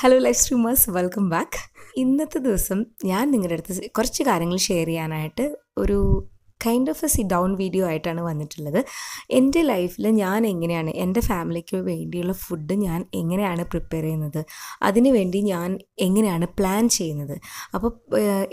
Hello life streamers welcome back ഇന്നത്തെ ദിവസം ഞാൻ നിങ്ങളുടെ അടുത്ത് കുറച്ച് കാര്യങ്ങൾ ഷെയർ ചെയ്യാനായിട്ട് ഒരു kind of a sit down video ആയിട്ടാണ് വന്നിട്ടുള്ളത് എൻ്റെ ലൈഫിൽ ഞാൻ എങ്ങനെയാണ് എൻ്റെ ഫാമിലിക്ക് വേണ്ടിയുള്ള ഫുഡ് ഞാൻ എങ്ങനെയാണ് പ്രിപ്പയർ ചെയ്യുന്നത് അതിനുവേണ്ടി ഞാൻ എങ്ങനെയാണ് പ്ലാൻ ചെയ്യുന്നത് അപ്പോൾ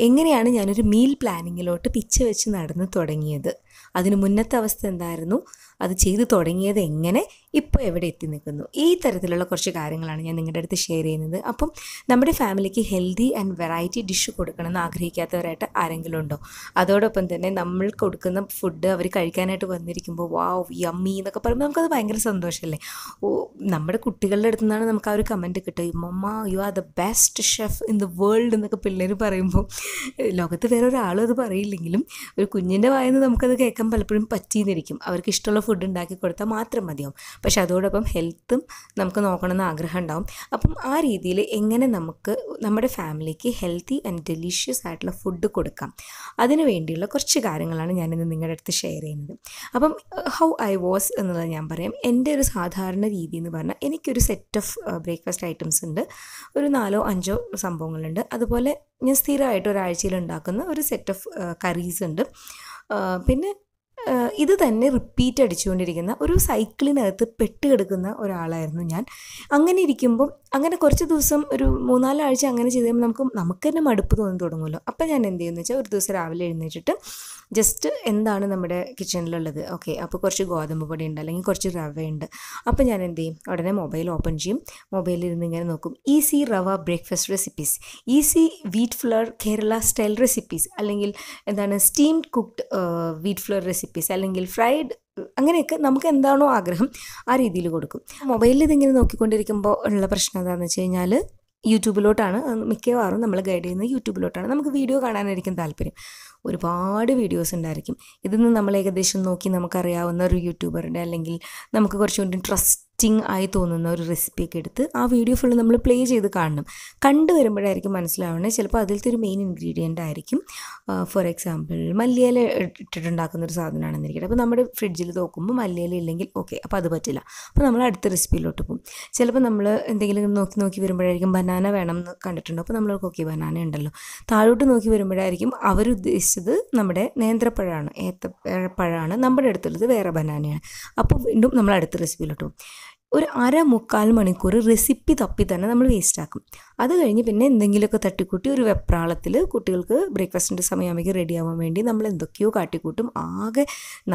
എങ്ങനെയാണ് ഞാനൊരു മീൽ പ്ലാനിങ്ങിലോട്ട് പിച്ച് വെച്ച് നടന്ന് തുടങ്ങിയത് അതിന് മുന്നത്തെ അവസ്ഥ എന്തായിരുന്നു അത് ചെയ്തു തുടങ്ങിയത് എങ്ങനെ ഇപ്പോൾ എവിടെ എത്തി നിൽക്കുന്നു ഈ തരത്തിലുള്ള കുറച്ച് കാര്യങ്ങളാണ് ഞാൻ നിങ്ങളുടെ അടുത്ത് ഷെയർ ചെയ്യുന്നത് അപ്പം നമ്മുടെ ഫാമിലിക്ക് ഹെൽത്തി ആൻഡ് വെറൈറ്റി ഡിഷ് കൊടുക്കണമെന്ന് ആഗ്രഹിക്കാത്തവരായിട്ട് ആരെങ്കിലും ഉണ്ടോ അതോടൊപ്പം തന്നെ നമ്മൾ കൊടുക്കുന്ന ഫുഡ് അവർ കഴിക്കാനായിട്ട് വന്നിരിക്കുമ്പോൾ വാ യമ്മി എന്നൊക്കെ പറയുമ്പോൾ നമുക്കത് ഭയങ്കര സന്തോഷമല്ലേ ഓ നമ്മുടെ കുട്ടികളുടെ അടുത്തു നിന്നാണ് നമുക്ക് ആ ഒരു കമൻറ്റ് കിട്ടുക mamma you are the best chef in the world എന്നൊക്കെ പിള്ളേർ പറയുമ്പോൾ ലോകത്ത് വേറെ ഒരാളും അത് പറയില്ലെങ്കിലും ഒരു കുഞ്ഞിൻ്റെ വായന്ന് നമുക്കത് കേൾക്കാൻ പലപ്പോഴും പറ്റിയെന്നിരിക്കും അവർക്ക് ഇഷ്ടമുള്ള ഫുഡ് ഫുഡ് ഉണ്ടാക്കി കൊടുത്താൽ മാത്രം മതിയാവും പക്ഷെ അതോടൊപ്പം ഹെൽത്തും നമുക്ക് നോക്കണമെന്ന് ആഗ്രഹം ഉണ്ടാവും അപ്പം ആ രീതിയിൽ എങ്ങനെ നമുക്ക് നമ്മുടെ ഫാമിലിക്ക് ഹെൽത്തി ആൻഡ് ഡെലീഷ്യസ് ആയിട്ടുള്ള ഫുഡ് കൊടുക്കാം അതിന് വേണ്ടിയുള്ള കുറച്ച് കാര്യങ്ങളാണ് ഞാനിന്ന് നിങ്ങളുടെ അടുത്ത് ഷെയർ ചെയ്യുന്നത് അപ്പം ഹൗ ഐ വാസ് എന്നുള്ളത് ഞാൻ പറയാം എൻ്റെ ഒരു സാധാരണ രീതി എന്ന് പറഞ്ഞാൽ എനിക്കൊരു സെറ്റ് ഓഫ് ബ്രേക്ക്ഫാസ്റ്റ് ഐറ്റംസ് ഉണ്ട് ഒരു നാലോ അഞ്ചോ സംഭവങ്ങളുണ്ട് അതുപോലെ ഞാൻ സ്ഥിരമായിട്ട് ഒരാഴ്ചയിൽ ഉണ്ടാക്കുന്ന ഒരു സെറ്റ് ഓഫ് കറീസ് ഉണ്ട് പിന്നെ ഇത് തന്നെ റിപ്പീറ്റ് അടിച്ചുകൊണ്ടിരിക്കുന്ന ഒരു സൈക്കിളിനകത്ത് പെട്ടുകിടക്കുന്ന ഒരാളായിരുന്നു ഞാൻ അങ്ങനെ ഇരിക്കുമ്പം അങ്ങനെ കുറച്ച് ദിവസം ഒരു മൂന്നാലാഴ്ച അങ്ങനെ ചെയ്ത് കഴിയുമ്പോൾ നമുക്ക് നമുക്ക് തന്നെ മടുപ്പ് തോന്നി തുടങ്ങുമല്ലോ അപ്പോൾ ഞാൻ എന്ത് ചെയ്യുന്നു വെച്ചാൽ ഒരു ദിവസം രാവിലെ എഴുന്നേറ്റിട്ട് ജസ്റ്റ് എന്താണ് നമ്മുടെ കിച്ചണിലുള്ളത് ഓക്കെ അപ്പോൾ കുറച്ച് ഗോതമ്പ് പൊടി ഉണ്ട് അല്ലെങ്കിൽ കുറച്ച് റവ ഉണ്ട് അപ്പോൾ ഞാൻ എന്ത് ചെയ്യും ഉടനെ മൊബൈൽ ഓപ്പൺ ചെയ്യും മൊബൈലിൽ ഇരുന്ന് ഇങ്ങനെ നോക്കും easy rava breakfast recipes easy wheat flour Kerala style recipes അല്ലെങ്കിൽ എന്താണ് steam cooked wheat flour recipe recipes അല്ലെങ്കിൽ ഫ്രൈഡ് അങ്ങനെയൊക്കെ നമുക്ക് എന്താണോ ആഗ്രഹം ആ രീതിയിൽ കൊടുക്കും മൊബൈലിൽ ഇതിങ്ങനെ നോക്കിക്കൊണ്ടിരിക്കുമ്പോൾ ഉള്ള പ്രശ്നം എന്താണെന്ന് വെച്ച് കഴിഞ്ഞാൽ യൂട്യൂബിലോട്ടാണ് മിക്കവാറും നമ്മൾ ഗൈഡ് ചെയ്യുന്നത് യൂട്യൂബിലോട്ടാണ് നമുക്ക് വീഡിയോ കാണാനായിരിക്കും താല്പര്യം ഒരുപാട് വീഡിയോസ് ഉണ്ടായിരിക്കും ഇതിൽ നിന്ന് നമ്മൾ ഏകദേശം നോക്കി നമുക്കറിയാവുന്ന ഒരു യൂട്യൂബറുടെ അല്ലെങ്കിൽ നമുക്ക് കുറച്ചുകൂടി ട്രസ്റ്റ് ഇൻട്രസ്റ്റിംഗ് ആയി തോന്നുന്ന ഒരു റെസിപ്പിയൊക്കെ എടുത്ത് ആ വീഡിയോ ഫുള്ള് നമ്മൾ പ്ലേ ചെയ്ത് കാണണം കണ്ടു വരുമ്പോഴായിരിക്കും മനസ്സിലാവണേ ചിലപ്പോൾ അതിലത്തെ ഒരു മെയിൻ ഇൻഗ്രീഡിയൻ്റ് ആയിരിക്കും ഫോർ എക്സാമ്പിൾ മല്ലിയില ഇട്ടിട്ടുണ്ടാക്കുന്ന ഒരു സാധനമാണെന്നിരിക്കട്ടെ അപ്പോൾ നമ്മുടെ ഫ്രിഡ്ജിൽ നോക്കുമ്പോൾ മല്ലിയില ഇല്ലെങ്കിൽ ഓക്കെ അപ്പോൾ അത് പറ്റില്ല അപ്പോൾ നമ്മൾ അടുത്ത റെസിപ്പിയിലോട്ട് പോകും ചിലപ്പോൾ നമ്മൾ എന്തെങ്കിലും നോക്കി നോക്കി വരുമ്പോഴായിരിക്കും ബനാന വേണം എന്ന് കണ്ടിട്ടുണ്ടോ അപ്പോൾ നമ്മൾ ഓക്കെ ബനാന ഉണ്ടല്ലോ താഴോട്ട് നോക്കി വരുമ്പോഴായിരിക്കും അവരുദ്ദേശിച്ചത് നമ്മുടെ നേന്ത്രപ്പഴമാണ് ഏത്തപ്പഴമാണ് നമ്മുടെ അടുത്തുള്ളത് വേറെ ബനാനയാണ് അപ്പോൾ വീണ്ടും നമ്മൾ അടുത്ത റെസിപ്പിയിലോട്ട് പോകും ഒരു അര മുക്കാൽ മണിക്കൂർ റെസിപ്പി തപ്പി തന്നെ നമ്മൾ വേസ്റ്റാക്കും അത് കഴിഞ്ഞ് പിന്നെ എന്തെങ്കിലുമൊക്കെ തട്ടിക്കൂട്ടി ഒരു വെപ്രാളത്തിൽ കുട്ടികൾക്ക് ബ്രേക്ക്ഫാസ്റ്റിൻ്റെ സമയമാകുമ്പോൾ റെഡി ആവാൻ വേണ്ടി നമ്മൾ എന്തൊക്കെയോ കാട്ടിക്കൂട്ടും ആകെ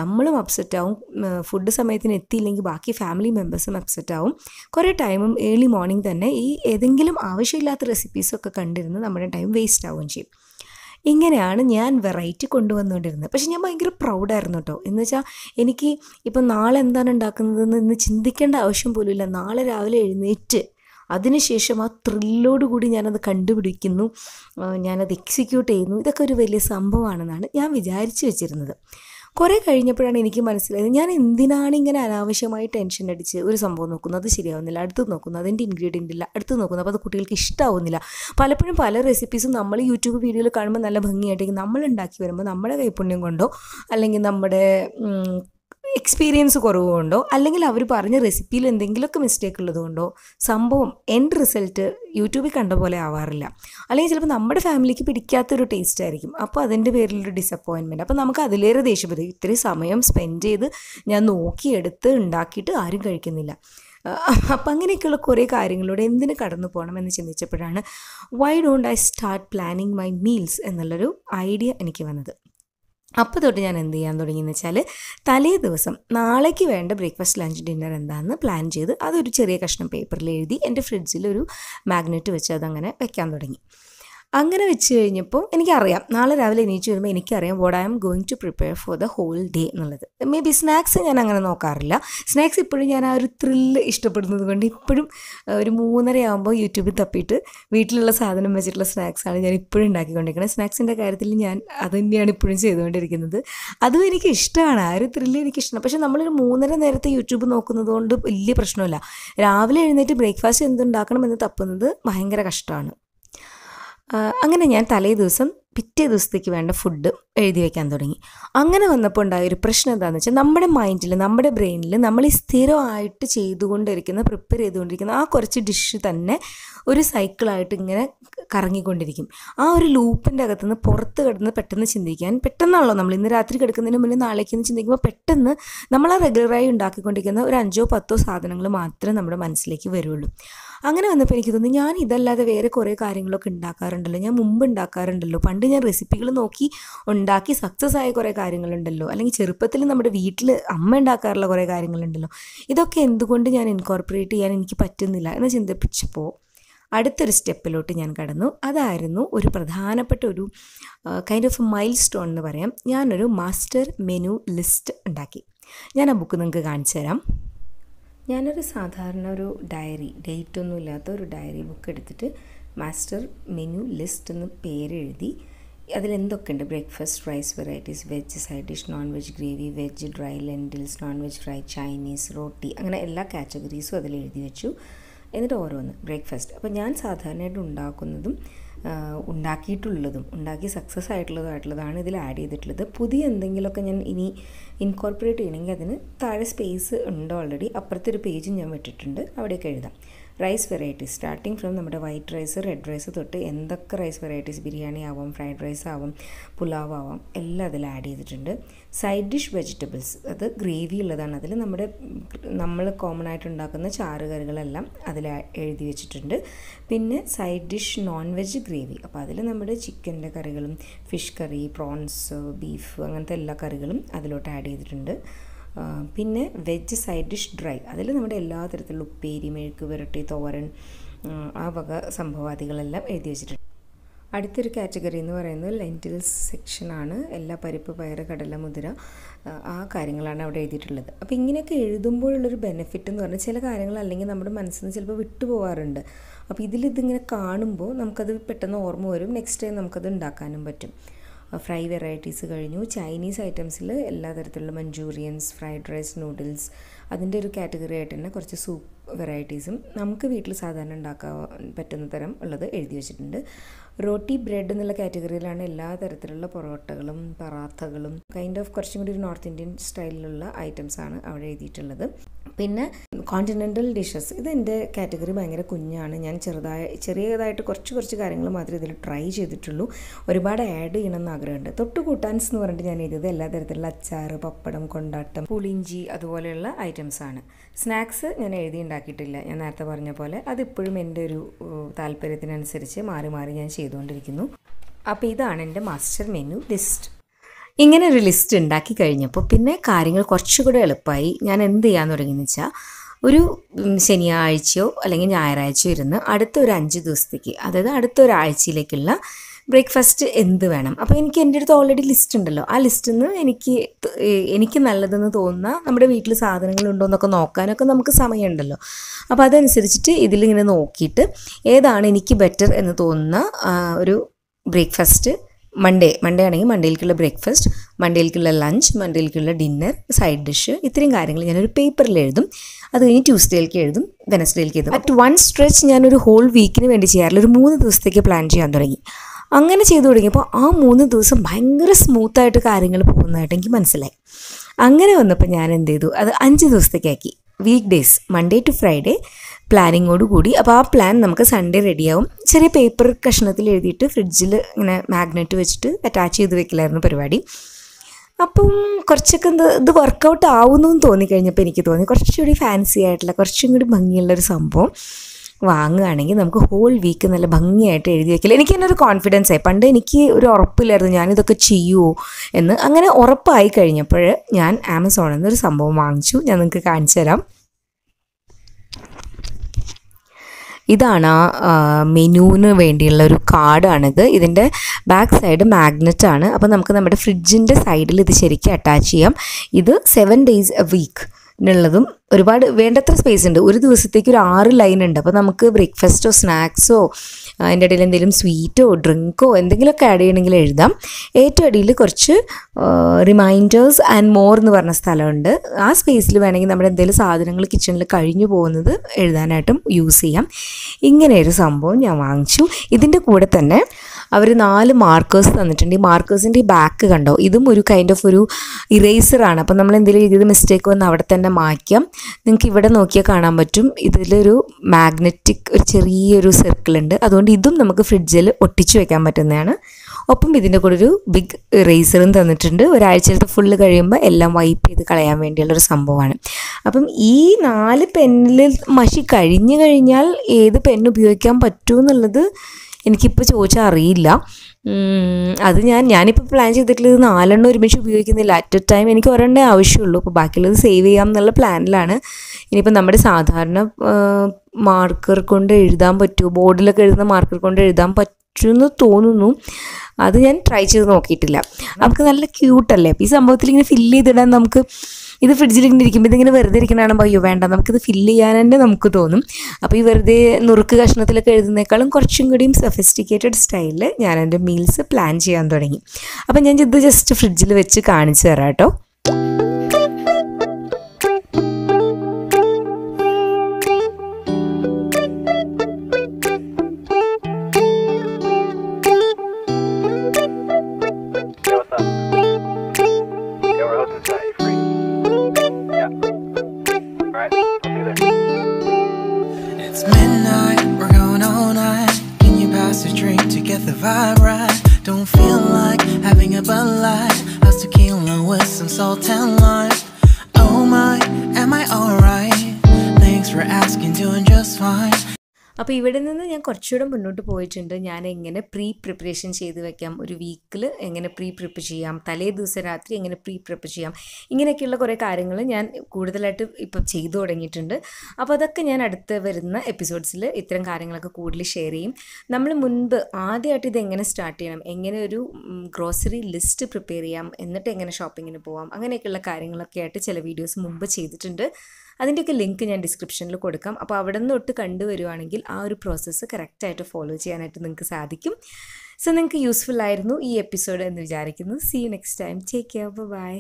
നമ്മളും അപ്സെറ്റ് ആവും ഫുഡ് സമയത്തിന് എത്തിയില്ലെങ്കിൽ ബാക്കി ഫാമിലി മെമ്പേഴ്സും അപ്സെറ്റ് ആവും കുറേ ടൈമും ഏർലി മോർണിംഗ് തന്നെ ഈ ഏതെങ്കിലും ആവശ്യമില്ലാത്ത റെസിപ്പീസൊക്കെ കണ്ടിരുന്ന് നമ്മുടെ ടൈം വേസ്റ്റ് ആവുകയും ചെയ്യും ഇങ്ങനെയാണ് ഞാൻ വെറൈറ്റി കൊണ്ടുവന്നുകൊണ്ടിരുന്നത് പക്ഷേ ഞാൻ ഭയങ്കര പ്രൗഡായിരുന്നു കേട്ടോ എന്ന് വെച്ചാൽ എനിക്ക് ഇപ്പം നാളെ എന്താണ് ഉണ്ടാക്കുന്നതെന്ന് ഇന്ന് ചിന്തിക്കേണ്ട ആവശ്യം പോലുമില്ല നാളെ രാവിലെ എഴുന്നേറ്റ് അതിനുശേഷം ആ ത്രില്ലോടുകൂടി ഞാനത് കണ്ടുപിടിക്കുന്നു ഞാനത് എക്സിക്യൂട്ട് ചെയ്യുന്നു ഇതൊക്കെ ഒരു വലിയ സംഭവമാണെന്നാണ് ഞാൻ വിചാരിച്ചു വെച്ചിരുന്നത് കുറേ കഴിഞ്ഞപ്പോഴാണ് എനിക്ക് മനസ്സിലായത് ഞാൻ എന്തിനാണ് ഇങ്ങനെ അനാവശ്യമായി ടെൻഷൻ അടിച്ച് ഒരു സംഭവം നോക്കുന്നത് അത് ശരിയാവുന്നില്ല അടുത്ത് നോക്കുന്നു അതിൻ്റെ ഇൻഗ്രീഡിയൻ്റ് ഇല്ല അടുത്ത് നോക്കുന്നു അപ്പോൾ അത് കുട്ടികൾക്ക് ഇഷ്ടമാവുന്നില്ല പലപ്പോഴും പല റെസിപ്പീസും നമ്മൾ യൂട്യൂബ് വീഡിയോയിൽ കാണുമ്പോൾ നല്ല ഭംഗിയായിട്ടേക്കും നമ്മൾ ഉണ്ടാക്കി വരുമ്പോൾ നമ്മുടെ കൈപ്പുണ്യം കൊണ്ടോ അല്ലെങ്കിൽ നമ്മുടെ എക്സ്പീരിയൻസ് കുറവുകൊണ്ടോ അല്ലെങ്കിൽ അവർ പറഞ്ഞ റെസിപ്പിയിൽ എന്തെങ്കിലുമൊക്കെ മിസ്റ്റേക്ക് ഉള്ളതുകൊണ്ടോ സംഭവം എൻഡ് റിസൾട്ട് യൂട്യൂബിൽ കണ്ട പോലെ ആവാറില്ല അല്ലെങ്കിൽ ചിലപ്പോൾ നമ്മുടെ ഫാമിലിക്ക് പിടിക്കാത്തൊരു ടേസ്റ്റ് ആയിരിക്കും അപ്പോൾ അതിൻ്റെ പേരിലൊരു ഡിസപ്പോയിൻമെൻറ്റ് അപ്പോൾ നമുക്ക് അതിലേറെ ദേഷ്യപ്പെടും ഇത്രയും സമയം സ്പെൻഡ് ചെയ്ത് ഞാൻ നോക്കിയെടുത്ത് ഉണ്ടാക്കിയിട്ട് ആരും കഴിക്കുന്നില്ല അപ്പം അങ്ങനെയൊക്കെയുള്ള കുറേ കാര്യങ്ങളിലൂടെ എന്തിനു കടന്നു പോകണം എന്ന് ചിന്തിച്ചപ്പോഴാണ് why don't I start planning my meals എന്നുള്ളൊരു ഐഡിയ എനിക്ക് വന്നത് അപ്പോൾ തൊട്ട് ഞാൻ എന്ത് ചെയ്യാൻ തുടങ്ങിയെന്ന് വെച്ചാൽ തലേ ദിവസം നാളേക്ക് വേണ്ട ബ്രേക്ക്ഫാസ്റ്റ് ലഞ്ച് ഡിന്നർ എന്താണെന്ന് പ്ലാൻ ചെയ്ത് അതൊരു ചെറിയ കഷ്ണം പേപ്പറിൽ എഴുതി എൻ്റെ ഫ്രിഡ്ജിൽ ഒരു മാഗ്നറ്റ് വെച്ച് അതങ്ങനെ വെക്കാൻ തുടങ്ങി അങ്ങനെ വെച്ച് കഴിഞ്ഞപ്പോൾ എനിക്കറിയാം നാളെ രാവിലെ എണീച്ച് വരുമ്പോൾ എനിക്കറിയാം what I'm going to prepare for the whole day എന്നുള്ളത് മേ ബി സ്നാക്സ് ഞാൻ അങ്ങനെ നോക്കാറില്ല സ്നാക്സ് ഇപ്പോഴും ഞാൻ ആ ഒരു ത്രില്ല് ഇഷ്ടപ്പെടുന്നത് കൊണ്ട് ഇപ്പോഴും ഒരു മൂന്നരയാകുമ്പോൾ യൂട്യൂബിൽ തപ്പിയിട്ട് വീട്ടിലുള്ള സാധനം വെച്ചിട്ടുള്ള സ്നാക്സാണ് ഞാൻ ഇപ്പോഴും ഉണ്ടാക്കിക്കൊണ്ടിരിക്കുന്നത് സ്നാക്സിൻ്റെ കാര്യത്തിൽ ഞാൻ അത് തന്നെയാണ് ഇപ്പോഴും ചെയ്തുകൊണ്ടിരിക്കുന്നത് അതും എനിക്ക് ഇഷ്ടമാണ് ആ ഒരു ത്രില്ല് എനിക്കിഷ്ടമാണ് പക്ഷേ നമ്മളൊരു മൂന്നര നേരത്തെ യൂട്യൂബ് നോക്കുന്നത് കൊണ്ട് വലിയ പ്രശ്നമില്ല രാവിലെ എഴുന്നേറ്റ് ബ്രേക്ക്ഫാസ്റ്റ് എന്തുണ്ടാക്കണം എന്ന് തപ്പുന്നത് ഭയങ്കര കഷ്ടമാണ് അങ്ങനെ ഞാൻ തലേ ദിവസം പിറ്റേ ദിവസത്തേക്ക് വേണ്ട ഫുഡ് എഴുതി വെക്കാൻ തുടങ്ങി അങ്ങനെ വന്നപ്പോൾ ഉണ്ടായ ഒരു പ്രശ്നം എന്താണെന്ന് വെച്ചാൽ നമ്മുടെ മൈൻഡിൽ നമ്മുടെ ബ്രെയിനിൽ നമ്മൾ ഈ സ്ഥിരമായിട്ട് ചെയ്തുകൊണ്ടിരിക്കുന്ന പ്രിപ്പയർ ചെയ്തുകൊണ്ടിരിക്കുന്ന ആ കുറച്ച് ഡിഷ് തന്നെ ഒരു സൈക്കിളായിട്ട് ഇങ്ങനെ കറങ്ങിക്കൊണ്ടിരിക്കും ആ ഒരു ലൂപ്പിൻ്റെ അകത്തു നിന്ന് പുറത്ത് കിടന്ന് പെട്ടെന്ന് ചിന്തിക്കാൻ പെട്ടെന്നാണല്ലോ നമ്മൾ ഇന്ന് രാത്രി കിടക്കുന്നതിന് മുന്നേ നാളേക്ക് എന്ന് ചിന്തിക്കുമ്പോൾ പെട്ടെന്ന് നമ്മൾ ആ റെഗുലറായി ഉണ്ടാക്കിക്കൊണ്ടിരിക്കുന്ന ഒരു അഞ്ചോ പത്തോ സാധനങ്ങൾ മാത്രമേ നമ്മുടെ മനസ്സിലേക്ക് വരുള്ളൂ അങ്ങനെ വന്നപ്പോൾ എനിക്ക് തോന്നുന്നു ഞാൻ ഇതല്ലാതെ വേറെ കുറേ കാര്യങ്ങളൊക്കെ ഉണ്ടാക്കാറുണ്ടല്ലോ ഞാൻ മുമ്പ് ഉണ്ടാക്കാറുണ്ടല്ലോ പണ്ട് ഞാൻ റെസിപ്പികൾ നോക്കി ഉണ്ടാക്കി സക്സസ് ആയ കുറേ കാര്യങ്ങളുണ്ടല്ലോ അല്ലെങ്കിൽ ചെറുപ്പത്തിൽ നമ്മുടെ വീട്ടിൽ അമ്മ ഉണ്ടാക്കാറുള്ള കുറേ കാര്യങ്ങളുണ്ടല്ലോ ഇതൊക്കെ എന്തുകൊണ്ട് ഞാൻ ഇൻകോർപ്പറേറ്റ് ചെയ്യാൻ എനിക്ക് പറ്റുന്നില്ല എന്ന് ചിന്തിപ്പിച്ചപ്പോൾ അടുത്തൊരു സ്റ്റെപ്പിലോട്ട് ഞാൻ കടന്നു അതായിരുന്നു ഒരു പ്രധാനപ്പെട്ട ഒരു കൈൻഡ് ഓഫ് മൈൽ സ്റ്റോൺ എന്ന് പറയാം ഞാനൊരു മാസ്റ്റർ മെനു ലിസ്റ്റ് ഉണ്ടാക്കി ഞാൻ ആ ബുക്ക് നിങ്ങൾക്ക് കാണിച്ചു തരാം ഞാനൊരു സാധാരണ ഒരു ഡയറി ഡേറ്റ് ഒന്നും ഇല്ലാത്ത ഒരു ഡയറി ബുക്ക് എടുത്തിട്ട് മാസ്റ്റർ മെനു ലിസ്റ്റ് എന്ന് പേരെഴുതി ഉണ്ട് breakfast rice varieties veg side dish non veg gravy veg dry lentils non veg fry Chinese roti അങ്ങനെ എല്ലാ കാറ്റഗറീസും അതിൽ എഴുതി വെച്ചു എന്നിട്ട് ഓരോന്ന് ബ്രേക്ക്ഫാസ്റ്റ് അപ്പോൾ ഞാൻ സാധാരണയായിട്ട് ഉണ്ടാക്കുന്നതും ഉണ്ടാക്കിയിട്ടുള്ളതും ഉണ്ടാക്കി സക്സസ് ആയിട്ടുള്ളതായിട്ടുള്ളതാണ് ഇതിൽ ആഡ് ചെയ്തിട്ടുള്ളത് പുതിയ എന്തെങ്കിലുമൊക്കെ ഞാൻ ഇനി ഇൻകോർപ്പറേറ്റ് ചെയ്യണമെങ്കിൽ അതിന് താഴെ സ്പേസ് ഉണ്ട് ഓൾറെഡി അപ്പുറത്തൊരു പേജ് ഞാൻ വിട്ടിട്ടുണ്ട് അവിടെയൊക്കെ എഴുതാം റൈസ് വെറൈറ്റീസ് സ്റ്റാർട്ടിങ് ഫ്രം നമ്മുടെ വൈറ്റ് റൈസ് റെഡ് റൈസ് തൊട്ട് എന്തൊക്കെ റൈസ് വെറൈറ്റീസ് ബിരിയാണി ആവാം ഫ്രൈഡ് റൈസ് ആവാം പുലാവ് ആവാം എല്ലാം അതിൽ ആഡ് ചെയ്തിട്ടുണ്ട് സൈഡ് ഡിഷ് വെജിറ്റബിൾസ് അത് ഗ്രേവി ഉള്ളതാണ് അതിൽ നമ്മുടെ നമ്മൾ കോമൺ ആയിട്ട് ഉണ്ടാക്കുന്ന ചാറുകറികളെല്ലാം അതിൽ എഴുതി വെച്ചിട്ടുണ്ട് പിന്നെ side dish non veg gravy അപ്പോൾ അതിൽ നമ്മുടെ ചിക്കൻ്റെ കറികളും ഫിഷ് കറി പ്രോൺസ് ബീഫ് അങ്ങനത്തെ എല്ലാ കറികളും അതിലോട്ട് ആഡ് ചെയ്തിട്ടുണ്ട് പിന്നെ വെജ് സൈഡ് ഡിഷ് ഡ്രൈ അതിൽ നമ്മുടെ എല്ലാ തരത്തിലുള്ള ഉപ്പേരി മെഴുക്ക് വിരട്ടി തോരൻ ആ വക സംഭവാദികളെല്ലാം എഴുതി വെച്ചിട്ടുണ്ട് അടുത്തൊരു കാറ്റഗറി എന്ന് പറയുന്നത് ലെൻറ്റിൽസ് സെക്ഷനാണ് എല്ലാ പരിപ്പ് പയർ കടല മുതിര ആ കാര്യങ്ങളാണ് അവിടെ എഴുതിയിട്ടുള്ളത് അപ്പോൾ ഇങ്ങനെയൊക്കെ എഴുതുമ്പോഴുള്ളൊരു ബെനിഫിറ്റ് എന്ന് പറഞ്ഞാൽ ചില കാര്യങ്ങൾ അല്ലെങ്കിൽ നമ്മുടെ മനസ്സിൽ നിന്ന് ചിലപ്പോൾ വിട്ടുപോകാറുണ്ട് അപ്പോൾ ഇതിലിതിങ്ങനെ കാണുമ്പോൾ നമുക്കത് പെട്ടെന്ന് ഓർമ്മ വരും നെക്സ്റ്റ് ടൈം നമുക്കത് ഉണ്ടാക്കാനും പറ്റും ഫ്രൈ വെറൈറ്റീസ് കഴിഞ്ഞു ചൈനീസ് ഐറ്റംസിൽ എല്ലാ തരത്തിലുള്ള മഞ്ചൂറിയൻസ് ഫ്രൈഡ് റൈസ് നൂഡിൽസ് അതിൻ്റെ ഒരു കാറ്റഗറി ആയിട്ട് തന്നെ കുറച്ച് സൂപ്പ് വെറൈറ്റീസും നമുക്ക് വീട്ടിൽ സാധാരണ ഉണ്ടാക്കാൻ പറ്റുന്ന തരം ഉള്ളത് എഴുതി വെച്ചിട്ടുണ്ട് റോട്ടി ബ്രെഡ് എന്നുള്ള കാറ്റഗറിയിലാണ് എല്ലാ തരത്തിലുള്ള പൊറോട്ടകളും പറാത്തകളും കൈൻഡ് ഓഫ് കുറച്ചും കൂടി ഒരു നോർത്ത് ഇന്ത്യൻ സ്റ്റൈലിലുള്ള ഐറ്റംസ് ആണ് അവിടെ എഴുതിയിട്ടുള്ളത് പിന്നെ കോണ്ടിനെൻ്റൽ ഡിഷസ് ഇത് എൻ്റെ കാറ്റഗറി ഭയങ്കര കുഞ്ഞാണ് ഞാൻ ചെറുതായ ചെറിയതായിട്ട് കുറച്ച് കുറച്ച് കാര്യങ്ങൾ മാത്രമേ ഇതിൽ ട്രൈ ചെയ്തിട്ടുള്ളൂ ഒരുപാട് ആഡ് ചെയ്യണമെന്ന് ആഗ്രഹമുണ്ട് തൊട്ട് കൂട്ടാൻസ് എന്ന് പറഞ്ഞിട്ട് ഞാൻ എഴുതിയത് എല്ലാ തരത്തിലുള്ള അച്ചാർ പപ്പടം കൊണ്ടാട്ടം പുളിഞ്ചി അതുപോലെയുള്ള ഐറ്റംസ് ഐറ്റംസാണ് സ്നാക്സ് ഞാൻ എഴുതി ഉണ്ടാക്കിയിട്ടില്ല ഞാൻ നേരത്തെ പറഞ്ഞ പോലെ അതിപ്പോഴും എൻ്റെ ഒരു താല്പര്യത്തിനനുസരിച്ച് മാറി മാറി ഞാൻ ചെയ്തുകൊണ്ടിരിക്കുന്നു അപ്പോൾ ഇതാണ് എൻ്റെ മാസ്റ്റർ മെനു ലിസ്റ്റ് ഇങ്ങനെ ഒരു ലിസ്റ്റ് ഉണ്ടാക്കി കഴിഞ്ഞപ്പോൾ പിന്നെ കാര്യങ്ങൾ കുറച്ചുകൂടെ എളുപ്പമായി ഞാൻ എന്ത് ചെയ്യാൻ തുടങ്ങിയെന്ന് വെച്ചാൽ ഒരു ശനിയാഴ്ചയോ അല്ലെങ്കിൽ ഞായറാഴ്ചയോ ഇരുന്ന് അടുത്ത ഒരു അഞ്ച് ദിവസത്തേക്ക് അതായത് അടുത്ത ഒരാഴ്ചയിലേക്കുള്ള ബ്രേക്ക്ഫാസ്റ്റ് എന്ത് വേണം അപ്പോൾ എനിക്ക് എൻ്റെ അടുത്ത് ഓൾറെഡി ലിസ്റ്റ് ഉണ്ടല്ലോ ആ ലിസ്റ്റിൽ നിന്ന് എനിക്ക് എനിക്ക് നല്ലതെന്ന് തോന്നുന്ന നമ്മുടെ വീട്ടിൽ സാധനങ്ങളുണ്ടോ എന്നൊക്കെ നോക്കാനൊക്കെ നമുക്ക് സമയമുണ്ടല്ലോ അപ്പോൾ അതനുസരിച്ചിട്ട് ഇതിലിങ്ങനെ നോക്കിയിട്ട് ഏതാണ് എനിക്ക് ബെറ്റർ എന്ന് തോന്നുന്ന ഒരു ബ്രേക്ക്ഫാസ്റ്റ് മൺഡേ മൺഡേ ആണെങ്കിൽ മൺഡേയിലേക്കുള്ള ബ്രേക്ക്ഫാസ്റ്റ് മൺഡേയിലേക്കുള്ള ലഞ്ച് മൺഡേയിലേക്കുള്ള ഡിന്നർ സൈഡ് ഡിഷ് ഇത്രയും കാര്യങ്ങൾ ഞാനൊരു പേപ്പറിൽ എഴുതും അത് കഴിഞ്ഞ് ട്യൂസ്ഡേയിലേക്ക് എഴുതും വെനസ്ഡേയിലേക്ക് എഴുതും അറ്റ് വൺ സ്ട്രെച്ച് ഞാനൊരു ഹോൾ വീക്കിന് വേണ്ടി ചെയ്യാറില്ല ഒരു മൂന്ന് ദിവസത്തേക്ക് പ്ലാൻ ചെയ്യാൻ തുടങ്ങി അങ്ങനെ ചെയ്തു തുടങ്ങിയപ്പോൾ ആ മൂന്ന് ദിവസം ഭയങ്കര സ്മൂത്തായിട്ട് കാര്യങ്ങൾ പോകുന്നതായിട്ട് എനിക്ക് മനസ്സിലായി അങ്ങനെ വന്നപ്പോൾ ഞാൻ എന്ത് ചെയ്തു അത് അഞ്ച് ദിവസത്തേക്കാക്കി weekdays Monday to Friday പ്ലാനിങ്ങോട് കൂടി അപ്പോൾ ആ പ്ലാൻ നമുക്ക് സൺഡേ റെഡിയാവും ചെറിയ പേപ്പർ കഷ്ണത്തിൽ എഴുതിയിട്ട് ഫ്രിഡ്ജിൽ ഇങ്ങനെ മാഗ്നറ്റ് വെച്ചിട്ട് അറ്റാച്ച് ചെയ്ത് വെക്കലായിരുന്നു പരിപാടി അപ്പം കുറച്ചൊക്കെ എന്ത് ഇത് വർക്കൗട്ട് ആവുന്നു എന്ന് തോന്നിക്കഴിഞ്ഞപ്പോൾ എനിക്ക് തോന്നി കുറച്ചുകൂടി ഫാൻസി ആയിട്ടുള്ള കുറച്ചും കൂടി ഭംഗിയുള്ളൊരു സംഭവം വാങ്ങുകയാണെങ്കിൽ നമുക്ക് ഹോൾ വീക്ക് നല്ല ഭംഗിയായിട്ട് എഴുതി വയ്ക്കില്ല എനിക്ക് തന്നെ ഒരു കോൺഫിഡൻസ് ആയി പണ്ട് എനിക്ക് ഒരു ഉറപ്പില്ലായിരുന്നു ഞാനിതൊക്കെ ചെയ്യുമോ എന്ന് അങ്ങനെ ഉറപ്പായി കഴിഞ്ഞപ്പോൾ ഞാൻ ആമസോണിൽ നിന്ന് ഒരു സംഭവം വാങ്ങിച്ചു ഞാൻ നിങ്ങൾക്ക് കാണിച്ചു തരാം ഇതാണ് ആ മെനുവിന് വേണ്ടിയുള്ള ഒരു കാർഡാണിത് ഇതിൻ്റെ ബാക്ക് സൈഡ് മാഗ്നറ്റാണ് ആണ് അപ്പോൾ നമുക്ക് നമ്മുടെ ഫ്രിഡ്ജിൻ്റെ സൈഡിൽ ഇത് ശരിക്കും അറ്റാച്ച് ചെയ്യാം ഇത് സെവൻ ഡേയ്സ് എ വീക്ക് ഉള്ളതും ഒരുപാട് വേണ്ടത്ര സ്പേസ് ഉണ്ട് ഒരു ദിവസത്തേക്ക് ഒരു ആറ് ലൈൻ ഉണ്ട് അപ്പോൾ നമുക്ക് ബ്രേക്ക്ഫാസ്റ്റോ സ്നാക്സോ അതിൻ്റെ ഇടയിൽ എന്തെങ്കിലും സ്വീറ്റോ ഡ്രിങ്കോ എന്തെങ്കിലുമൊക്കെ ആഡ് ചെയ്യണമെങ്കിൽ എഴുതാം ഏറ്റവും അടിയിൽ കുറച്ച് റിമൈൻഡേഴ്സ് ആൻഡ് മോർ എന്ന് പറഞ്ഞ സ്ഥലമുണ്ട് ആ സ്പേസിൽ വേണമെങ്കിൽ നമ്മുടെ എന്തെങ്കിലും സാധനങ്ങൾ കിച്ചണിൽ കഴിഞ്ഞു പോകുന്നത് എഴുതാനായിട്ടും യൂസ് ചെയ്യാം ഇങ്ങനെ ഒരു സംഭവം ഞാൻ വാങ്ങിച്ചു ഇതിൻ്റെ കൂടെ തന്നെ അവർ നാല് മാർക്കേഴ്സ് തന്നിട്ടുണ്ട് ഈ മാർക്കേഴ്സിൻ്റെ ഈ ബാക്ക് കണ്ടോ ഇതും ഒരു കൈൻഡ് ഓഫ് ഒരു ഇറേസറാണ് അപ്പം നമ്മൾ എന്തെങ്കിലും ഇത് മിസ്റ്റേക്ക് വന്ന് അവിടെ തന്നെ മാറ്റിയാൽ നിങ്ങൾക്ക് ഇവിടെ നോക്കിയാൽ കാണാൻ പറ്റും ഇതിലൊരു മാഗ്നറ്റിക് ഒരു ചെറിയൊരു സർക്കിൾ ഉണ്ട് അതുകൊണ്ട് ഇതും നമുക്ക് ഫ്രിഡ്ജിൽ ഒട്ടിച്ചു വെക്കാൻ പറ്റുന്നതാണ് ഒപ്പം ഇതിൻ്റെ കൂടെ ഒരു ബിഗ് ഇറേസറും തന്നിട്ടുണ്ട് ഒരാഴ്ചയിലത്തെ ഫുള്ള് കഴിയുമ്പോൾ എല്ലാം വൈപ്പ് ചെയ്ത് കളയാൻ വേണ്ടിയുള്ളൊരു സംഭവമാണ് അപ്പം ഈ നാല് പെന്നിൽ മഷി കഴിഞ്ഞു കഴിഞ്ഞാൽ ഏത് പെൻ ഉപയോഗിക്കാൻ പറ്റൂ എന്നുള്ളത് എനിക്കിപ്പോൾ ചോദിച്ചാൽ അറിയില്ല അത് ഞാൻ ഞാനിപ്പോൾ പ്ലാൻ ചെയ്തിട്ടുള്ളത് നാലെണ്ണം ഒരുമിച്ച് ഉപയോഗിക്കുന്നില്ല അറ്റ് എ ടൈം എനിക്ക് ഒരെണ്ണേ ആവശ്യമുള്ളൂ അപ്പോൾ ബാക്കിയുള്ളത് സേവ് ചെയ്യാം എന്നുള്ള പ്ലാനിലാണ് ഇനിയിപ്പോൾ നമ്മുടെ സാധാരണ മാർക്കർ കൊണ്ട് എഴുതാൻ പറ്റുമോ ബോർഡിലൊക്കെ എഴുതുന്ന മാർക്കർ കൊണ്ട് എഴുതാൻ പറ്റും പറ്റുമെന്ന് തോന്നുന്നു അത് ഞാൻ ട്രൈ ചെയ്ത് നോക്കിയിട്ടില്ല നമുക്ക് നല്ല ക്യൂട്ടല്ലേ ഈ സംഭവത്തിൽ ഇങ്ങനെ ഫില്ല് ചെയ്തിടാൻ നമുക്ക് ഇത് ഫ്രിഡ്ജിൽ ഇങ്ങനെ ഇരിക്കുമ്പോൾ ഇതിങ്ങനെ വെറുതെ ഇരിക്കണാകുമ്പോൾ അയ്യോ വേണ്ട നമുക്കിത് ഫില്ല് ചെയ്യാൻ തന്നെ നമുക്ക് തോന്നും അപ്പോൾ ഈ വെറുതെ നുറുക്ക് കഷ്ണത്തിലൊക്കെ എഴുതുന്നേക്കാളും കുറച്ചും കൂടിയും സഫിസ്റ്റിക്കേറ്റഡ് സ്റ്റൈലിൽ ഞാൻ എൻ്റെ മീൽസ് പ്ലാൻ ചെയ്യാൻ തുടങ്ങി അപ്പോൾ ഞാൻ ഇത് ജസ്റ്റ് ഫ്രിഡ്ജിൽ വെച്ച് കാണിച്ചു തരാം കേട്ടോ all ten lines Oh my, am I alright? Thanks for asking, doing just fine അപ്പോൾ ഇവിടെ നിന്ന് ഞാൻ കുറച്ചുകൂടെ മുന്നോട്ട് പോയിട്ടുണ്ട് ഞാൻ എങ്ങനെ പ്രീ പ്രിപ്പറേഷൻ ചെയ്ത് വെക്കാം ഒരു വീക്കിൽ എങ്ങനെ പ്രീ പ്രിപ്പർ ചെയ്യാം തലേ ദിവസം രാത്രി എങ്ങനെ പ്രീ പ്രിപ്പർ ചെയ്യാം ഇങ്ങനെയൊക്കെയുള്ള കുറേ കാര്യങ്ങൾ ഞാൻ കൂടുതലായിട്ട് ഇപ്പം ചെയ്തു തുടങ്ങിയിട്ടുണ്ട് അപ്പോൾ അതൊക്കെ ഞാൻ അടുത്ത് വരുന്ന എപ്പിസോഡ്സിൽ ഇത്തരം കാര്യങ്ങളൊക്കെ കൂടുതൽ ഷെയർ ചെയ്യും നമ്മൾ മുൻപ് ആദ്യമായിട്ട് ഇത് എങ്ങനെ സ്റ്റാർട്ട് ചെയ്യണം എങ്ങനെ ഒരു ഗ്രോസറി ലിസ്റ്റ് പ്രിപ്പയർ ചെയ്യാം എന്നിട്ട് എങ്ങനെ ഷോപ്പിങ്ങിന് പോവാം അങ്ങനെയൊക്കെയുള്ള കാര്യങ്ങളൊക്കെ ആയിട്ട് ചില വീഡിയോസ് മുമ്പ് ചെയ്തിട്ടുണ്ട് അതിൻ്റെയൊക്കെ ലിങ്ക് ഞാൻ ഡിസ്ക്രിപ്ഷനിൽ കൊടുക്കാം അപ്പോൾ അവിടെ നിന്ന് തൊട്ട് കണ്ടുവരുവാണെങ്കിൽ ആ ഒരു പ്രോസസ്സ് കറക്റ്റായിട്ട് ഫോളോ ചെയ്യാനായിട്ട് നിങ്ങൾക്ക് സാധിക്കും സോ നിങ്ങൾക്ക് യൂസ്ഫുൾ ആയിരുന്നു ഈ എപ്പിസോഡ് എന്ന് വിചാരിക്കുന്നു see you next time take care by